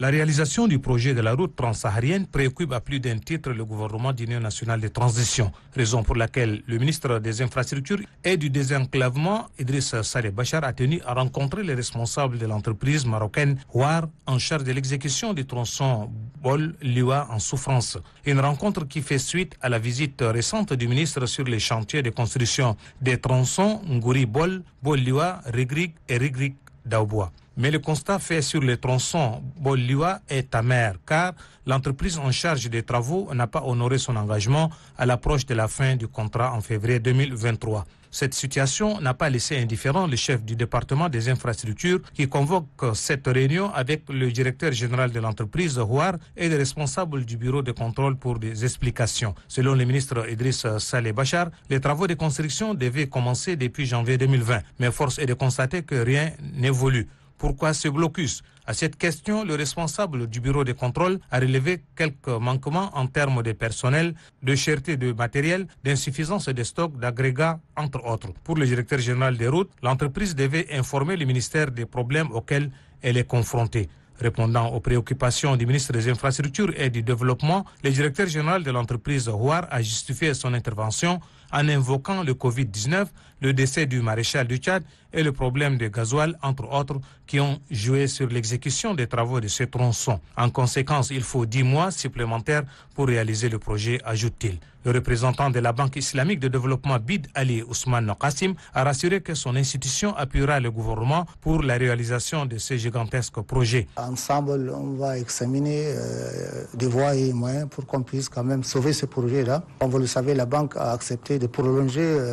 La réalisation du projet de la route transsaharienne préoccupe à plus d'un titre le gouvernement d'Union nationale de transition, raison pour laquelle le ministre des Infrastructures et du désenclavement, Idriss Saleh Bachar, a tenu à rencontrer les responsables de l'entreprise marocaine Ouar en charge de l'exécution du tronçon bol Lua en souffrance. Une rencontre qui fait suite à la visite récente du ministre sur les chantiers de construction des tronçons Ngouri-Bol, Bol-Liwa, Rigrig et Rigrig-Daoubois. Mais le constat fait sur les tronçons Bolliwa est amer, car l'entreprise en charge des travaux n'a pas honoré son engagement à l'approche de la fin du contrat en février 2023. Cette situation n'a pas laissé indifférent le chef du département des infrastructures qui convoque cette réunion avec le directeur général de l'entreprise, Houar, et les responsables du bureau de contrôle pour des explications. Selon le ministre Idriss Saleh Bachar, les travaux de construction devaient commencer depuis janvier 2020, mais force est de constater que rien n'évolue. Pourquoi ce blocus à cette question, le responsable du bureau de contrôle a relevé quelques manquements en termes de personnel, de cherté de matériel, d'insuffisance des stocks, d'agrégats, entre autres. Pour le directeur général des routes, l'entreprise devait informer le ministère des problèmes auxquels elle est confrontée. Répondant aux préoccupations du ministre des Infrastructures et du Développement, le directeur général de l'entreprise Houar a justifié son intervention en invoquant le Covid-19, le décès du maréchal du Tchad et le problème de gasoil, entre autres, qui ont joué sur l'exécution des travaux de ce tronçon. En conséquence, il faut dix mois supplémentaires pour réaliser le projet, ajoute-t-il. Le représentant de la Banque islamique de développement BID Ali Ousmane Nokassim a rassuré que son institution appuiera le gouvernement pour la réalisation de ce gigantesque projet. Ensemble, on va examiner euh, des voies et moyens pour qu'on puisse quand même sauver ce projet-là. Comme vous le savez, la banque a accepté de prolonger euh,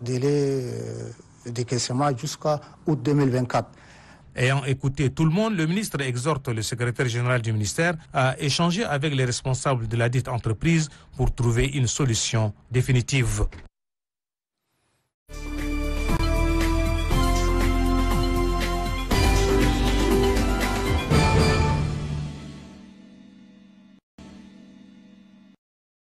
délai euh, de questionnement jusqu'à août 2024. Ayant écouté tout le monde, le ministre exhorte le secrétaire général du ministère à échanger avec les responsables de la dite entreprise pour trouver une solution définitive.